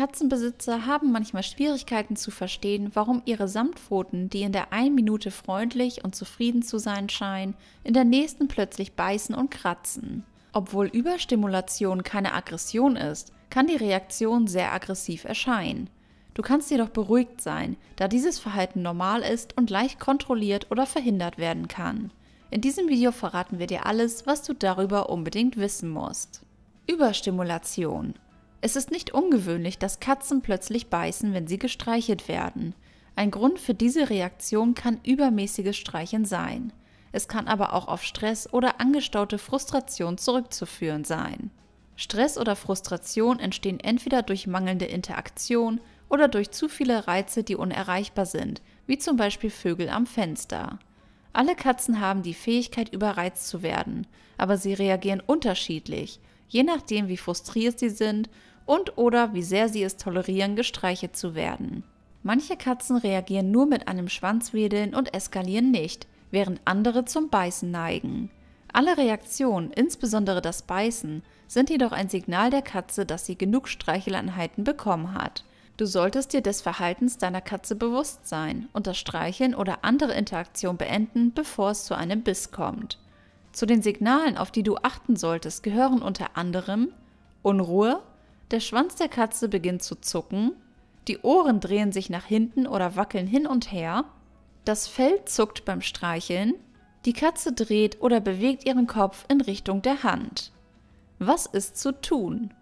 Katzenbesitzer haben manchmal Schwierigkeiten zu verstehen, warum ihre Samtpfoten, die in der einen Minute freundlich und zufrieden zu sein scheinen, in der nächsten plötzlich beißen und kratzen. Obwohl Überstimulation keine Aggression ist, kann die Reaktion sehr aggressiv erscheinen. Du kannst jedoch beruhigt sein, da dieses Verhalten normal ist und leicht kontrolliert oder verhindert werden kann. In diesem Video verraten wir dir alles, was du darüber unbedingt wissen musst. Überstimulation es ist nicht ungewöhnlich, dass Katzen plötzlich beißen, wenn sie gestreichelt werden. Ein Grund für diese Reaktion kann übermäßiges Streichen sein. Es kann aber auch auf Stress oder angestaute Frustration zurückzuführen sein. Stress oder Frustration entstehen entweder durch mangelnde Interaktion oder durch zu viele Reize, die unerreichbar sind, wie zum Beispiel Vögel am Fenster. Alle Katzen haben die Fähigkeit, überreizt zu werden, aber sie reagieren unterschiedlich je nachdem wie frustriert sie sind und oder wie sehr sie es tolerieren, gestreichelt zu werden. Manche Katzen reagieren nur mit einem Schwanzwedeln und eskalieren nicht, während andere zum Beißen neigen. Alle Reaktionen, insbesondere das Beißen, sind jedoch ein Signal der Katze, dass sie genug Streicheleinheiten bekommen hat. Du solltest dir des Verhaltens deiner Katze bewusst sein und das Streicheln oder andere Interaktion beenden, bevor es zu einem Biss kommt. Zu den Signalen, auf die du achten solltest, gehören unter anderem Unruhe, der Schwanz der Katze beginnt zu zucken, die Ohren drehen sich nach hinten oder wackeln hin und her, das Fell zuckt beim Streicheln, die Katze dreht oder bewegt ihren Kopf in Richtung der Hand. Was ist zu tun?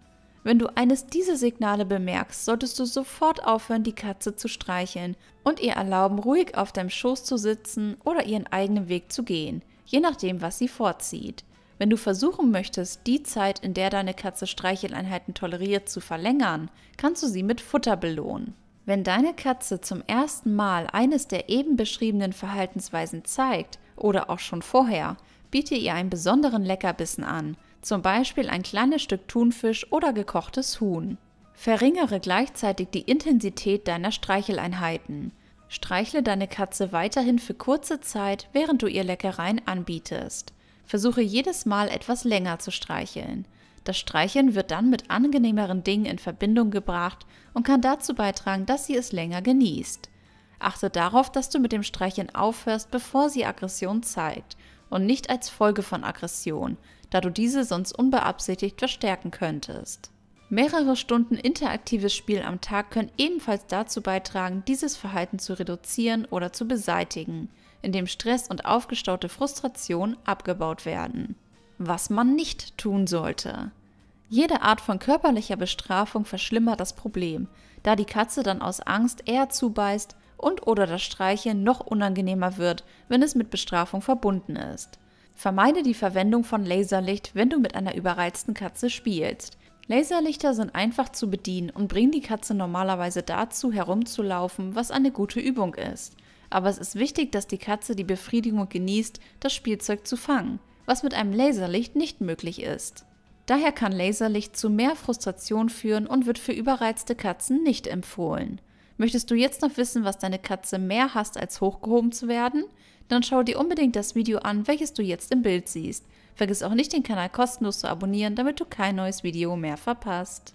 Wenn du eines dieser Signale bemerkst, solltest du sofort aufhören, die Katze zu streicheln und ihr erlauben, ruhig auf deinem Schoß zu sitzen oder ihren eigenen Weg zu gehen je nachdem, was sie vorzieht. Wenn du versuchen möchtest, die Zeit, in der deine Katze Streicheleinheiten toleriert, zu verlängern, kannst du sie mit Futter belohnen. Wenn deine Katze zum ersten Mal eines der eben beschriebenen Verhaltensweisen zeigt oder auch schon vorher, biete ihr einen besonderen Leckerbissen an, zum Beispiel ein kleines Stück Thunfisch oder gekochtes Huhn. Verringere gleichzeitig die Intensität deiner Streicheleinheiten. Streichle deine Katze weiterhin für kurze Zeit, während du ihr Leckereien anbietest. Versuche jedes Mal etwas länger zu streicheln. Das Streicheln wird dann mit angenehmeren Dingen in Verbindung gebracht und kann dazu beitragen, dass sie es länger genießt. Achte darauf, dass du mit dem Streicheln aufhörst, bevor sie Aggression zeigt und nicht als Folge von Aggression, da du diese sonst unbeabsichtigt verstärken könntest. Mehrere Stunden interaktives Spiel am Tag können ebenfalls dazu beitragen, dieses Verhalten zu reduzieren oder zu beseitigen, indem Stress und aufgestaute Frustration abgebaut werden. Was man nicht tun sollte. Jede Art von körperlicher Bestrafung verschlimmert das Problem, da die Katze dann aus Angst eher zubeißt und oder das Streicheln noch unangenehmer wird, wenn es mit Bestrafung verbunden ist. Vermeide die Verwendung von Laserlicht, wenn du mit einer überreizten Katze spielst, Laserlichter sind einfach zu bedienen und bringen die Katze normalerweise dazu, herumzulaufen, was eine gute Übung ist. Aber es ist wichtig, dass die Katze die Befriedigung genießt, das Spielzeug zu fangen, was mit einem Laserlicht nicht möglich ist. Daher kann Laserlicht zu mehr Frustration führen und wird für überreizte Katzen nicht empfohlen. Möchtest du jetzt noch wissen, was deine Katze mehr hasst, als hochgehoben zu werden? Dann schau dir unbedingt das Video an, welches du jetzt im Bild siehst. Vergiss auch nicht, den Kanal kostenlos zu abonnieren, damit du kein neues Video mehr verpasst.